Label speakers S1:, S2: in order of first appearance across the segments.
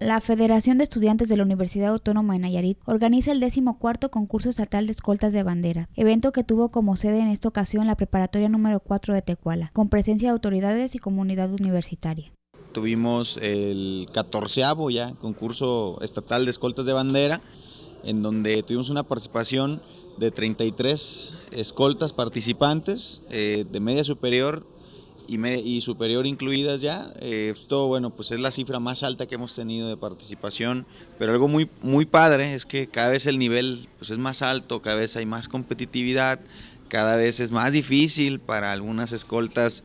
S1: La Federación de Estudiantes de la Universidad Autónoma de Nayarit organiza el 14 concurso estatal de escoltas de bandera, evento que tuvo como sede en esta ocasión la preparatoria número 4 de Tecuala, con presencia de autoridades y comunidad universitaria.
S2: Tuvimos el 14 ya concurso estatal de escoltas de bandera, en donde tuvimos una participación de 33 escoltas participantes eh, de media superior, y, superior incluidas ya. Eh, esto, pues, bueno, pues es la cifra más alta que hemos tenido de participación, pero algo muy, muy padre es que cada vez el nivel pues, es más alto, cada vez hay más competitividad, cada vez es más difícil para algunas escoltas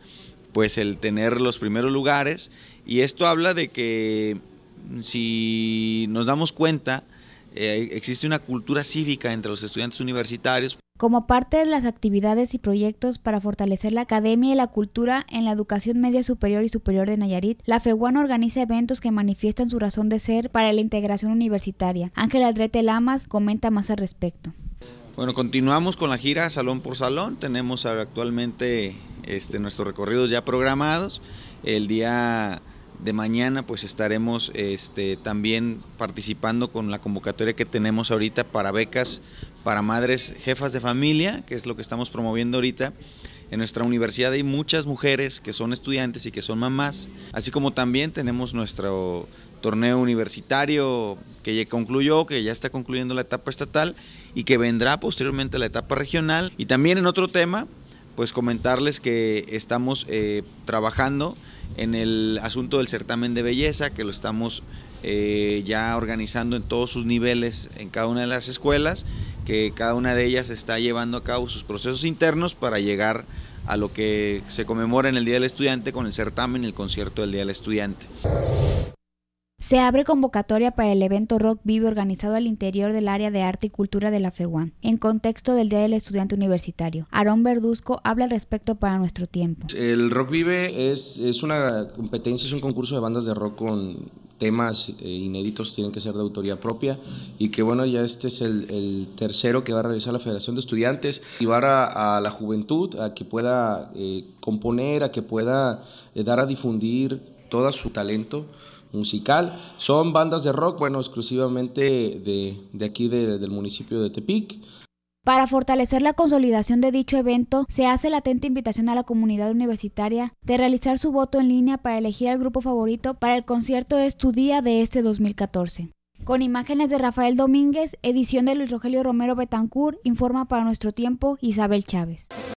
S2: pues el tener los primeros lugares y esto habla de que si nos damos cuenta, eh, existe una cultura cívica entre los estudiantes universitarios
S1: como parte de las actividades y proyectos para fortalecer la academia y la cultura en la educación media superior y superior de Nayarit, la FEWAN organiza eventos que manifiestan su razón de ser para la integración universitaria. Ángel Aldrete Lamas comenta más al respecto.
S2: Bueno, continuamos con la gira salón por salón. Tenemos actualmente este, nuestros recorridos ya programados. El día de mañana pues estaremos este, también participando con la convocatoria que tenemos ahorita para becas para madres jefas de familia, que es lo que estamos promoviendo ahorita. En nuestra universidad hay muchas mujeres que son estudiantes y que son mamás, así como también tenemos nuestro torneo universitario que ya concluyó, que ya está concluyendo la etapa estatal y que vendrá posteriormente la etapa regional. Y también en otro tema, pues comentarles que estamos eh, trabajando en el asunto del certamen de belleza, que lo estamos eh, ya organizando en todos sus niveles en cada una de las escuelas, que cada una de ellas está llevando a cabo sus procesos internos para llegar a lo que se conmemora en el Día del Estudiante con el certamen y el concierto del Día del Estudiante.
S1: Se abre convocatoria para el evento Rock Vive organizado al interior del área de arte y cultura de la FEWAN, en contexto del Día del Estudiante Universitario. Aarón Verduzco habla al respecto para nuestro tiempo.
S3: El Rock Vive es, es una competencia, es un concurso de bandas de rock con temas eh, inéditos, tienen que ser de autoría propia y que bueno, ya este es el, tercero que va a realizar la Federación de Estudiantes, y a, a la juventud a que pueda eh, componer, a que pueda eh, dar a difundir todo su talento musical. Son bandas de rock, bueno, exclusivamente de, aquí del municipio de Tepic.
S1: Para fortalecer la consolidación de dicho evento, se hace la atenta invitación a la comunidad universitaria de realizar su voto en línea para elegir al grupo favorito para el concierto Es tu Día de este 2014. Con imágenes de Rafael Domínguez, edición de Luis Rogelio Romero Betancourt, informa para nuestro tiempo Isabel Chávez.